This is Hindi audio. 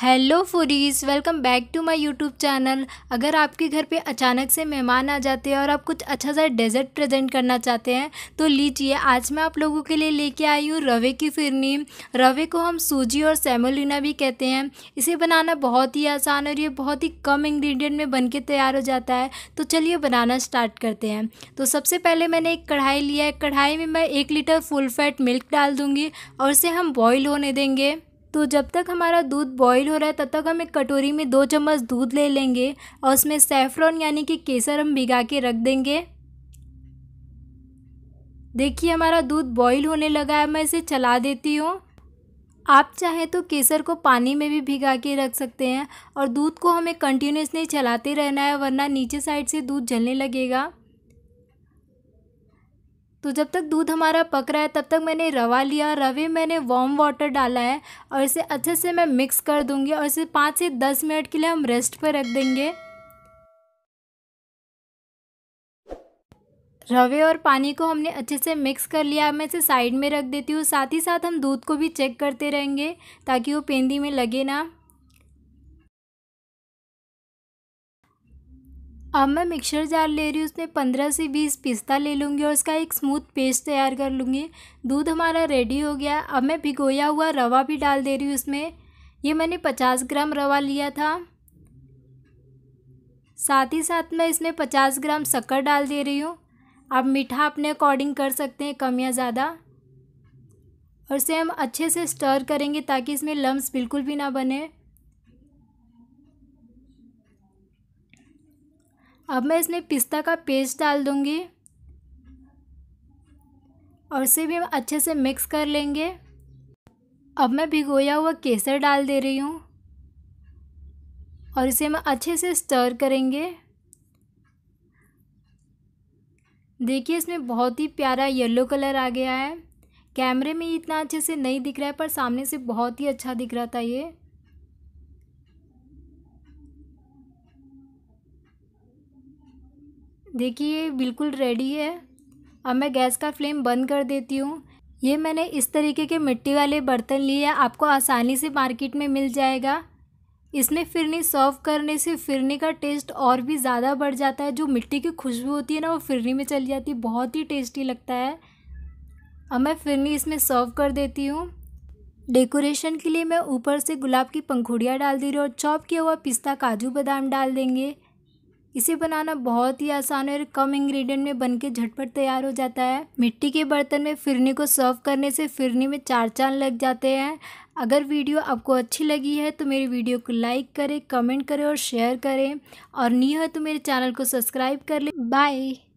hello furies welcome back to my YouTube channel अगर आपके घर पे अचानक से मेहमान आ जाते हैं और आप कुछ अच्छा सा डेजर्ट प्रेजेंट करना चाहते हैं तो लीजिए आज मैं आप लोगों के लिए लेके आई हूँ रवे की फिरनी रवे को हम सूजी और सेमोलिना भी कहते हैं इसे बनाना बहुत ही आसान और ये बहुत ही कम इन्ग्रीडियंट में बन तैयार हो जाता है तो चलिए बनाना स्टार्ट करते हैं तो सबसे पहले मैंने एक कढ़ाई लिया है कढ़ाई में मैं एक लीटर फुल फैट मिल्क डाल दूँगी और इसे हम बॉयल होने देंगे तो जब तक हमारा दूध बॉईल हो रहा है तब तक हम एक कटोरी में दो चम्मच दूध ले लेंगे और उसमें सेफ्रॉन यानी कि केसर हम भिगा के रख देंगे देखिए हमारा दूध बॉईल होने लगा है मैं इसे चला देती हूँ आप चाहें तो केसर को पानी में भी भिगा के रख सकते हैं और दूध को हमें कंटिन्यूसली चलाते रहना है वरना नीचे साइड से दूध जलने लगेगा तो जब तक दूध हमारा पक रहा है तब तक मैंने रवा लिया रवे मैंने वार्म वाटर डाला है और इसे अच्छे से मैं मिक्स कर दूंगी और इसे पाँच से दस मिनट के लिए हम रेस्ट पर रख देंगे रवे और पानी को हमने अच्छे से मिक्स कर लिया मैं इसे साइड में रख देती हूँ साथ ही साथ हम दूध को भी चेक करते रहेंगे ताकि वो पेंदी में लगे ना अब मैं मिक्सर जार ले रही हूँ उसमें पंद्रह से बीस पिस्ता ले लूँगी और उसका एक स्मूथ पेस्ट तैयार कर लूँगी दूध हमारा रेडी हो गया अब मैं भिगोया हुआ रवा भी डाल दे रही हूँ उसमें ये मैंने पचास ग्राम रवा लिया था साथ ही साथ मैं इसमें पचास ग्राम शक्कर डाल दे रही हूँ आप मीठा अपने अकॉर्डिंग कर सकते हैं कम या ज़्यादा और इसे हम अच्छे से स्टर करेंगे ताकि इसमें लम्स बिल्कुल भी ना बने अब मैं इसमें पिस्ता का पेस्ट डाल दूँगी और इसे भी हम अच्छे से मिक्स कर लेंगे अब मैं भिगोया हुआ केसर डाल दे रही हूँ और इसे हम अच्छे से स्टर करेंगे देखिए इसमें बहुत ही प्यारा येलो कलर आ गया है कैमरे में इतना अच्छे से नहीं दिख रहा है पर सामने से बहुत ही अच्छा दिख रहा था ये देखिए बिल्कुल रेडी है अब मैं गैस का फ्लेम बंद कर देती हूँ ये मैंने इस तरीके के मिट्टी वाले बर्तन लिए हैं आपको आसानी से मार्केट में मिल जाएगा इसमें फिरनी सर्व करने से फिरनी का टेस्ट और भी ज़्यादा बढ़ जाता है जो मिट्टी की खुशबू होती है ना वो फिरनी में चली जाती है बहुत ही टेस्टी लगता है अब मैं फिरनी इसमें सर्व कर देती हूँ डेकोरेशन के लिए मैं ऊपर से गुलाब की पंखुड़ियाँ डाल दे रही हूँ और चॉप किया हुआ पिस्ता काजू बादाम डाल देंगे इसे बनाना बहुत ही आसान है और कम इंग्रेडिएंट में बनके झटपट तैयार हो जाता है मिट्टी के बर्तन में फिरनी को सर्व करने से फिरनी में चार चांद लग जाते हैं अगर वीडियो आपको अच्छी लगी है तो मेरी वीडियो को लाइक करें कमेंट करें और शेयर करें और नहीं है तो मेरे चैनल को सब्सक्राइब कर लें बाय